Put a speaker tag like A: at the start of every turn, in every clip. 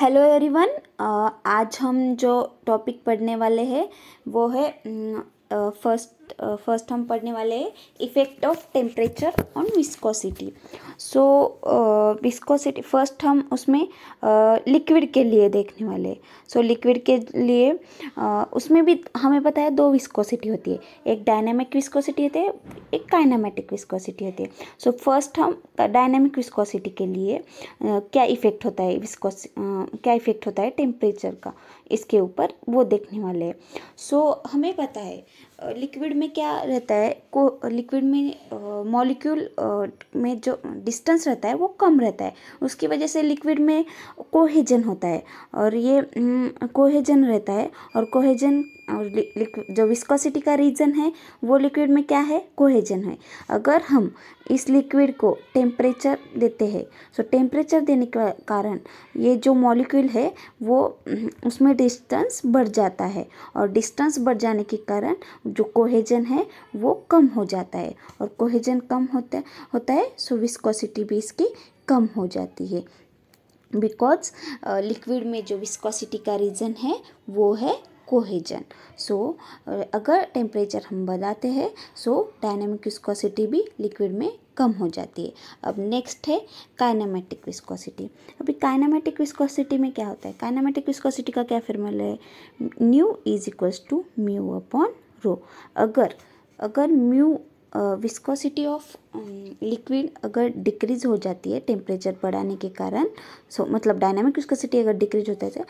A: Hello everyone आज हम जो टॉपिक पढ़ने वाले हैं वो है फर्स्ट फर्स्ट uh, हम पढ़ने वाले हैं effect of temperature on viscosity so viscosity first हम उसमें लिक्विड uh, के लिए देखने वाले सो so, लिक्विड के लिए uh, उसमें भी हमें पता है दो विस्कोसिटी होती है एक डायनेमिक विस्कोसिटी होती है एक काइनामेटिक विस्कोसिटी होती है सो so, फर्स्ट हम डायनेमिक विस्कोसिटी के लिए uh, क्या इफेक्ट होता है विस्कोस uh, क्या इफेक्ट होता है टेम्परेचर का इसके ऊपर वो देखने वाले हैं सो so, हमें पता है लिक्विड में क्या रहता है को लिक्विड में मॉलिक्यूल में जो डिस्टेंस रहता है वो कम रहता है उसकी वजह से लिक्विड में कोहेजन होता है और ये कोहेजन हम्म, रहता है और कोहेजन और जो विस्कोसिटी का रीज़न है वो लिक्विड में क्या है कोहेजन है अगर हम इस लिक्विड को टेम्परेचर देते हैं सो टेम्परेचर देने के कारण ये जो मॉलिक्यूल है वो हम्म, उसमें डिस्टेंस बढ़ जाता है और डिस्टेंस बढ़ जाने के कारण जो कोहेजन है वो कम हो जाता है और कोहेजन कम होता होता है सो विस्कोसिटी भी इसकी कम हो जाती है बिकॉज लिक्विड uh, में जो विस्कोसिटी का रीज़न है वो है कोहेजन सो अगर टेम्परेचर हम बढ़ाते हैं सो डायनेमिक विस्कोसिटी भी लिक्विड में कम हो जाती है अब नेक्स्ट है काइनामेटिक विस्कोसिटी अभी काइनामेटिक विस्कोसिटी में क्या होता है काइनामेटिक विस्कोसिटी का क्या फॉर्मूला है nu is equals to mu upon rho अगर अगर म्यू विस्कोसिटी ऑफ लिक्विड अगर डिक्रीज हो जाती है टेम्परेचर बढ़ाने के कारण सो so, मतलब डायनामिक विस्कोसिटी अगर डिक्रीज होता है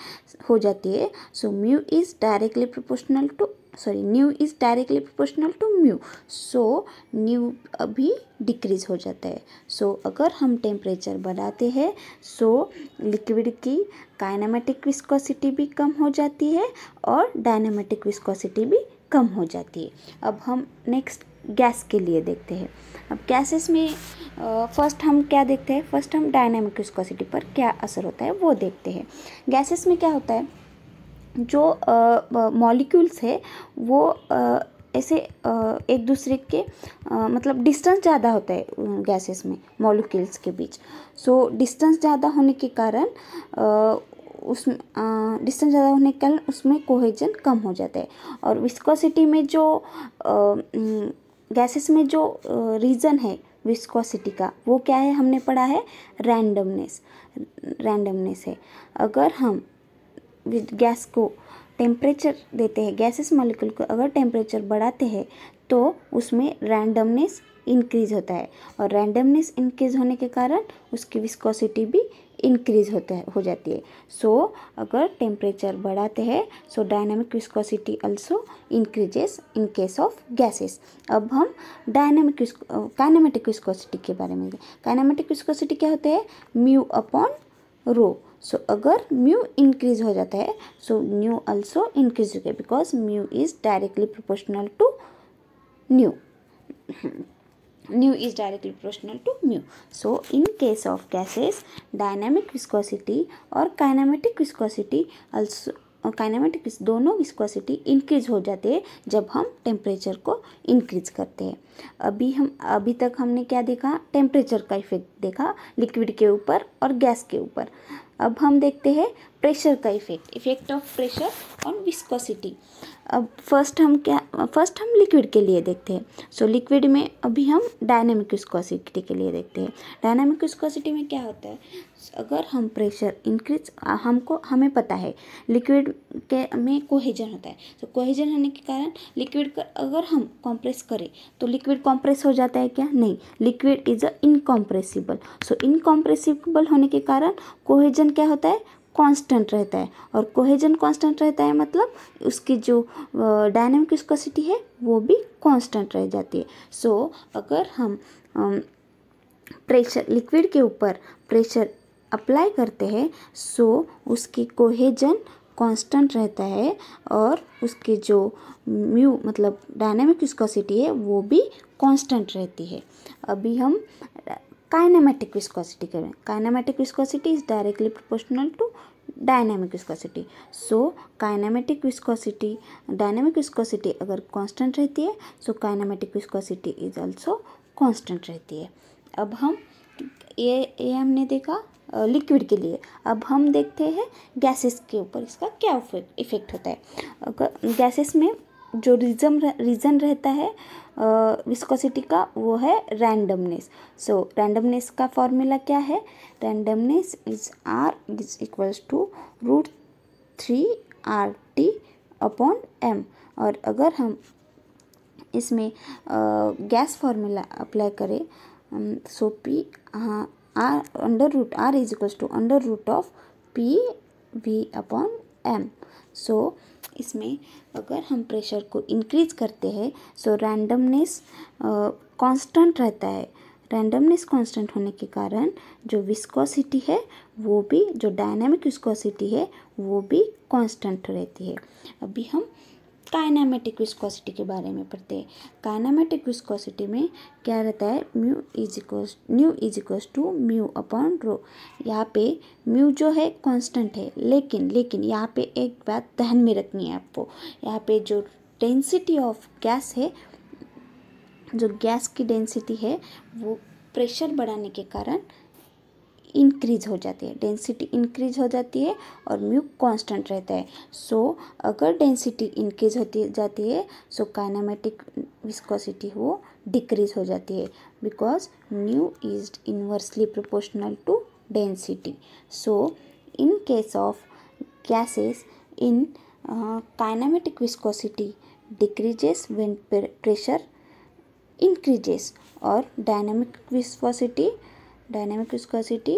A: हो जाती है so mu is directly proportional to sorry nu is directly proportional to mu so nu अभी डिक्रीज हो जाता है सो so, अगर हम टेम्परेचर बढ़ाते हैं सो so, लिक्विड की काइनामेटिक विस्कोसिटी भी कम हो जाती है और डायनामेटिक विस्कोसिटी भी कम हो जाती है अब हम नेक्स्ट गैस के लिए देखते हैं अब गैसेस में फर्स्ट हम क्या देखते हैं फर्स्ट हम डायनामिक विस्कोसिटी पर क्या असर होता है वो देखते हैं गैसेस में क्या होता है जो मॉलिक्यूल्स है वो ऐसे एक दूसरे के मतलब डिस्टेंस ज़्यादा होता है गैसेस में मॉलिक्यूल्स के बीच सो डिस्टेंस ज़्यादा होने के कारण उस डिस्टेंस ज़्यादा होने के कारण उसमें कोहेजन कम हो जाता है और विस्कोसिटी में जो गैसेस में जो रीज़न है विस्कोसिटी का वो क्या है हमने पढ़ा है रैंडमनेस रैंडमनेस है अगर हम गैस को टेम्परेचर देते हैं गैसेस मॉलिक्यूल को अगर टेम्परेचर बढ़ाते हैं तो उसमें रैंडमनेस इंक्रीज होता है और रैंडमनेस इंक्रीज होने के कारण उसकी विस्कोसिटी भी इंक्रीज होता है हो जाती है सो so, अगर टेम्परेचर बढ़ाते हैं so dynamic viscosity also increases in case of gases अब हम डायनामिक काइनामेटिक विस्कोसिटी के बारे में काइनामेटिक विस्कोसिटी क्या होता है म्यू अपॉन रो सो अगर म्यू इंक्रीज हो जाता है सो न्यू अल्सो इंक्रीज हो गया because mu is directly proportional to nu nu is directly proportional to mu. So, in case of gases, dynamic viscosity or kinematic viscosity also kinematic दोनों viscosity increase हो जाते हैं जब हम temperature को increase करते हैं अभी हम अभी तक हमने क्या देखा टेम्परेचर का इफेक्ट देखा लिक्विड के ऊपर और गैस के ऊपर अब हम देखते हैं प्रेशर का effect effect of pressure on viscosity अब फर्स्ट हम क्या फर्स्ट हम लिक्विड के लिए देखते हैं सो लिक्विड में अभी हम डायनेमिक विस्कोसिटी के लिए देखते हैं डायनेमिक विस्कोसिटी में क्या होता है अगर हम प्रेशर इंक्रीज हमको हमें पता है लिक्विड के में कोहेजन होता है तो कोहेजन होने के कारण लिक्विड का अगर हम कंप्रेस करें तो लिक्विड कंप्रेस हो जाता है क्या नहीं liquid is a incompressible so incompressible होने के कारण कोहेजन क्या होता है कांस्टेंट रहता है और कोहेजन कांस्टेंट रहता है मतलब उसकी जो डायनेमिक विस्कोसिटी है वो भी कांस्टेंट रह जाती है सो so, अगर हम प्रेशर लिक्विड के ऊपर प्रेशर अप्लाई करते हैं सो उसकी कोहेजन कांस्टेंट रहता है और उसके जो म्यू मतलब डायनेमिक विस्कोसिटी है वो भी कांस्टेंट रहती है अभी हम काइनामेटिक विस्कोसिटी करें kinematic viscosity is directly proportional to dynamic viscosity so kinematic viscosity dynamic viscosity अगर कांस्टेंट रहती है so kinematic viscosity is also constant रहती है अब हम ये ये हमने देखा लिक्विड के लिए अब हम देखते हैं गैसेस के ऊपर इसका क्या इफेक्ट होता है गैसेस में जो रीजन रीज़न रहता है विस्कोसिटी का वो है रैंडमनेस सो रैंडमनेस का फॉर्मूला क्या है randomness is R is equals to root three R T upon M और अगर हम इसमें गैस फॉर्मूला अप्लाई करें Um, so p uh, r under root r is equals to under root of p v upon m so इसमें अगर हम pressure को increase करते हैं सो रैंडमनेस कांस्टेंट रहता है रैंडमनेस कांस्टेंट होने के कारण जो विस्कोसिटी है वो भी जो डायनामिक विस्कोसिटी है वो भी कांस्टेंट रहती है अभी हम काइनामेटिक विस्कोसिटी के बारे में पढ़ते हैं काइनामेटिक विस्कोसिटी में क्या रहता है mu is equals nu is equals to mu upon rho यहाँ पे म्यू जो है कांस्टेंट है लेकिन लेकिन यहाँ पे एक बात ध्यान में रखनी है आपको यहाँ पे जो डेंसिटी ऑफ गैस है जो गैस की डेंसिटी है वो प्रेशर बढ़ाने के कारण इंक्रीज हो जाती है डेंसिटी इंक्रीज हो जाती है और म्यू कांस्टेंट रहता है सो so, अगर डेंसिटी इंक्रीज होती जाती है सो काइनामेटिक विस्कोसिटी वो डिक्रीज हो जाती है because nu is inversely proportional to density so in case of gases in kinematic viscosity decreases when pressure increases और dynamic viscosity dynamic viscosity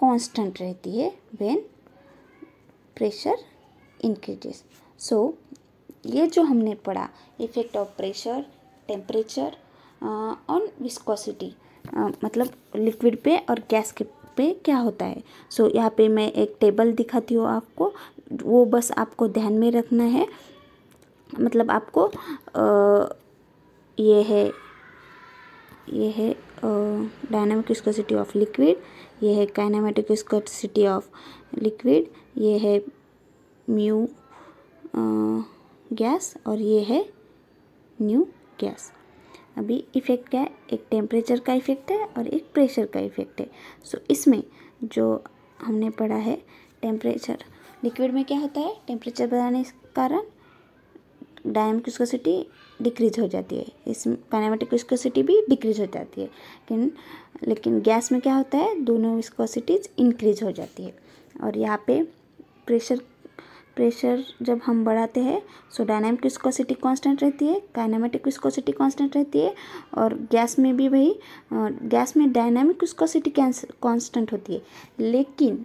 A: constant रहती है व्हेन प्रेशर इंक्रीजेस सो ये जो हमने पढ़ा effect of pressure temperature on viscosity मतलब liquid पे और गैस के पे क्या होता है सो so, यहाँ पे मैं एक टेबल दिखाती हूँ आपको वो बस आपको ध्यान में रखना है मतलब आपको आ, ये है ये है डायनामिक विस्कोसिटी ऑफ लिक्विड ये है काइनामेटिक विस्कोसिटी ऑफ लिक्विड ये है म्यू गैस और ये है न्यू गैस अभी इफ़ेक्ट क्या है एक टेम्परेचर का इफ़ेक्ट है और एक प्रेशर का इफ़ेक्ट है सो so, इसमें जो हमने पढ़ा है टेम्परेचर लिक्विड में क्या होता है टेम्परेचर बढ़ाने के कारण डायम स्कोसिटी डिक्रीज हो जाती है इस कैनामेटिक स्कोसिटी भी डिक्रीज हो जाती है लेकिन लेकिन गैस में क्या होता है दोनों विस्कोसिटीज इंक्रीज हो जाती है और यहाँ पे प्रेशर प्रेशर जब हम बढ़ाते हैं सो डायनामिक विस्कोसिटी कांस्टेंट रहती है काइनामेटिक विस्कोसिटी कांस्टेंट रहती है और गैस में भी वही गैस में डायनामिक विस्कोसिटी कांस्टेंट होती है लेकिन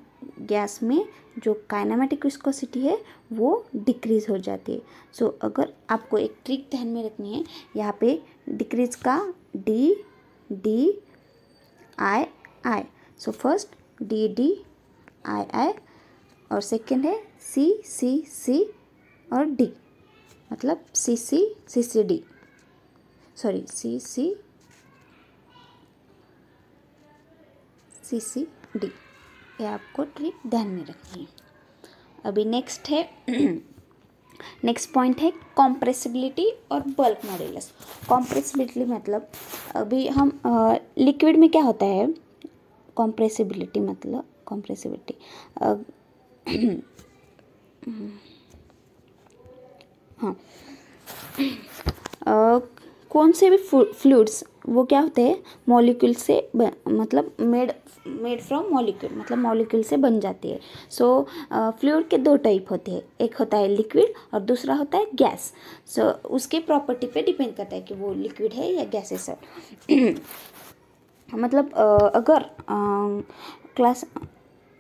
A: गैस में जो काइनामेटिक विस्कोसिटी है वो डिक्रीज़ हो जाती है सो so, अगर आपको एक ट्रिक ध्यान में रखनी है यहाँ पे डिक्रीज का D D I I so first D D I I और सेकंड है सी सी सी और डी मतलब C C C C D sorry C C C C D है आपको ट्रिक ध्यान में रखनी है अभी नेक्स्ट है नेक्स्ट पॉइंट है कॉम्प्रेसिबिलिटी और बल्क मॉड्यूलस कॉम्प्रेसिबिलिटी मतलब अभी हम लिक्विड में क्या होता है कॉम्प्रेसिबिलिटी मतलब कॉम्प्रेसिबिलिटी हाँ आ, कौन से भी फ्लूड्स वो क्या होते हैं मॉलिक्यूल से मतलब मेड मेड फ्रॉम मॉलिक्यूल मतलब मॉलिक्यूल से बन जाती है सो so, फ्लूड के दो टाइप होते हैं एक होता है लिक्विड और दूसरा होता है गैस सो so, उसके प्रॉपर्टी पे डिपेंड करता है कि वो लिक्विड है या गैस है मतलब मतलब अगर class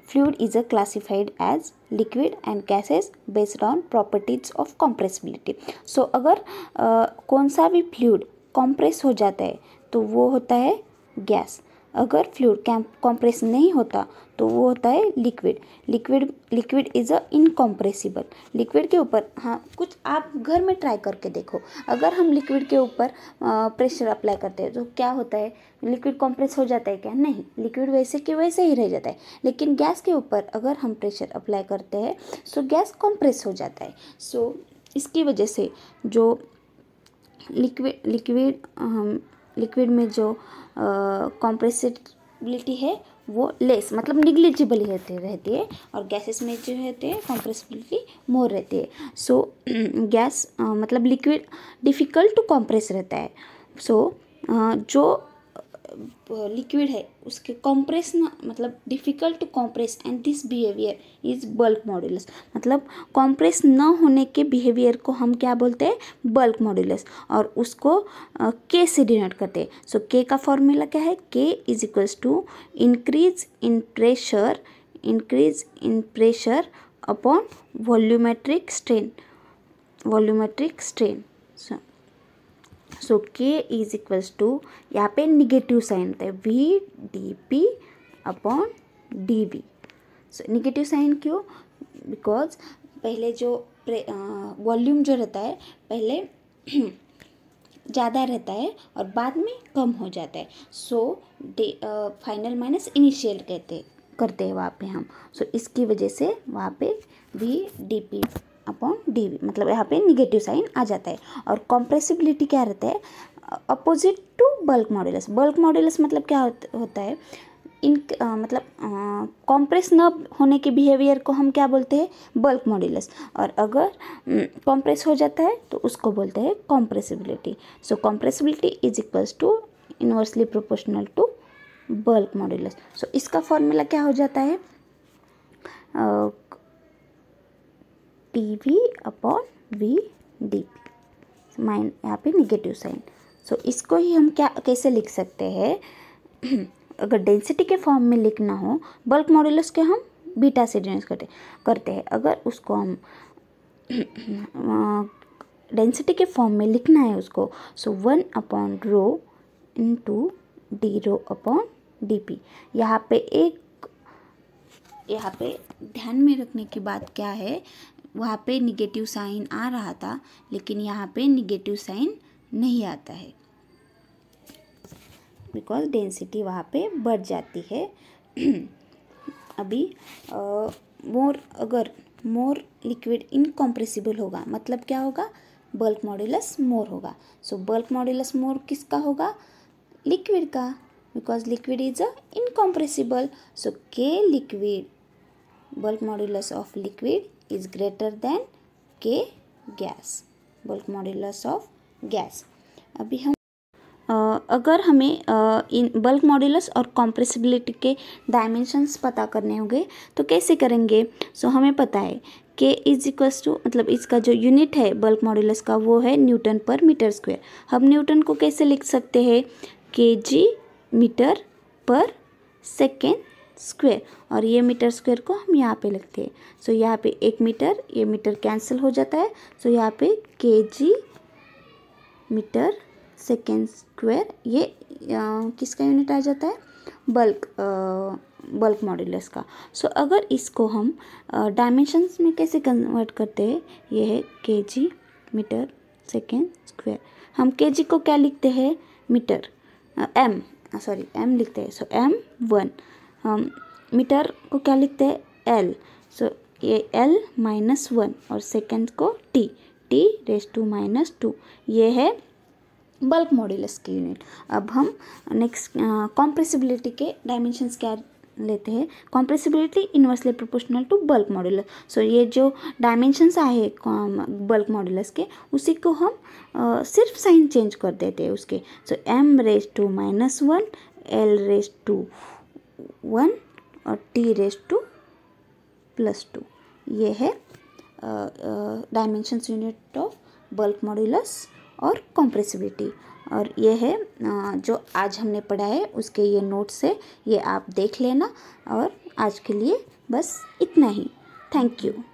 A: fluid is a classified as liquid and gases based on properties of compressibility so अगर uh, कौन सा भी फ्लूड कॉम्प्रेस हो जाता है तो वो होता है गैस अगर फ्लूड कैम्प कॉम्प्रेस नहीं होता तो वो होता है liquid liquid liquid is a incompressible liquid के ऊपर हाँ कुछ आप घर में ट्राई करके देखो अगर हम लिक्विड के ऊपर प्रेशर अप्लाई करते हैं तो क्या होता है लिक्विड कॉम्प्रेस हो जाता है क्या नहीं लिक्विड वैसे के वैसे ही रह जाता है लेकिन गैस के ऊपर अगर हम प्रेशर अप्लाई करते हैं सो गैस कॉम्प्रेस हो जाता है सो इसकी वजह से जो लिक्विड लिक्विड लिक्विड में जो कॉम्प्रेसिबिलिटी है वो लेस मतलब निग्लिजिबल रहती रहती है और गैसेस में जो रहते हैं कॉम्प्रेसिबिलिटी मोर रहती है सो गैस मतलब लिक्विड डिफ़िकल्ट टू कॉम्प्रेस रहता है सो so, जो लिक्विड है उसके कॉम्प्रेस ना मतलब difficult to compress and this behaviour is bulk modulus मतलब कॉम्प्रेस न होने के बिहेवियर को हम क्या बोलते हैं बल्क मॉड्यूलस और उसको के से डिनोट करते हैं सो के का फॉर्मूला क्या है K is equals to increase in pressure increase in pressure upon volumetric strain volumetric strain so so K is equals to यहाँ पे निगेटिव साइन होता है V D P upon D B so negative sign क्यों because पहले जो volume जो रहता है पहले ज़्यादा रहता है और बाद में कम हो जाता है सो फाइनल माइनस इनिशियल कहते करते हैं वहाँ पे हम सो so, इसकी वजह से वहाँ पे भी डी पी अपॉन डी मतलब यहाँ पे निगेटिव साइन आ जाता है और कॉम्प्रेसिबिलिटी क्या रहता है opposite to bulk modulus bulk modulus मतलब क्या होता है इन आ, मतलब कॉम्प्रेस न होने के बिहेवियर को हम क्या बोलते हैं बल्क मॉड्यूलस और अगर कॉम्प्रेस हो जाता है तो उसको बोलते हैं compressibility so compressibility is equals to inversely proportional to bulk modulus so इसका फॉर्मूला क्या हो जाता है T V upon V D P minus यहाँ पे निगेटिव साइन सो इसको ही हम क्या कैसे लिख सकते हैं अगर डेंसिटी के फॉर्म में लिखना हो बल्क मॉडुलस के हम बीटा से डिनेस करते करते हैं अगर उसको हम डेंसिटी के फॉर्म में लिखना है उसको so one upon rho into D rho upon D P यहाँ पे एक यहाँ पे ध्यान में रखने की बात क्या है वहाँ पे निगेटिव साइन आ रहा था लेकिन यहाँ पे निगेटिव साइन नहीं आता है बिकॉज डेंसिटी वहाँ पे बढ़ जाती है अभी मोर अगर मोर लिक्विड इनकॉम्प्रेसिबल होगा मतलब क्या होगा बल्क मॉड्यूलस मोर होगा सो बल्क मॉड्यूलस मोर किसका होगा लिक्विड का because liquid is a incompressible so K liquid bulk modulus of liquid is greater than k gas bulk modulus of gas अभी हम Uh, अगर हमें इन बल्क मॉड्यूलस और कॉम्प्रेसिबिलिटी के डायमेंशंस पता करने होंगे तो कैसे करेंगे सो so, हमें पता है के इज इक्वल्स टू मतलब इसका जो यूनिट है बल्क मॉड्यूलस का वो है न्यूटन पर मीटर स्क्वायर हम न्यूटन को कैसे लिख सकते हैं K G metre per second square और ये मीटर स्क्वेयर को हम यहाँ पे लिखते हैं सो so, यहाँ पे एक मीटर ये मीटर कैंसिल हो जाता है सो so, यहाँ पे के जी मीटर सेकेंड स्क्वेयर ये आ, किसका यूनिट आ जाता है बल्क बल्क मॉड्यूलस का सो so, अगर इसको हम डायमेंशंस में कैसे कन्वर्ट करते हैं ये है के जी मीटर सेकेंड स्क्वेयर हम के जी को क्या लिखते हैं मीटर एम सॉरी एम लिखते हैं सो एम वन हम मीटर को क्या लिखते हैं एल सो ये एल माइनस वन और सेकेंड को T T raise to minus two ये है बल्क मॉड्यूलस की यूनिट अब हम नेक्स्ट कॉम्प्रेसिबिलिटी uh, के डायमेंशंस क्या लेते हैं compressibility inversely proportional to bulk modulus so ये जो डायमेंशंस आए बल्क मॉड्यूलस के उसी को हम आ, uh, सिर्फ साइन चेंज कर देते हैं उसके so M raise to minus one L raise to one और T raise to plus two ये है dimension unit of bulk modulus और कॉम्प्रेसिबिलिटी और ये है जो आज हमने पढ़ा है उसके ये नोट्स है ये आप देख लेना और आज के लिए बस इतना ही थैंक यू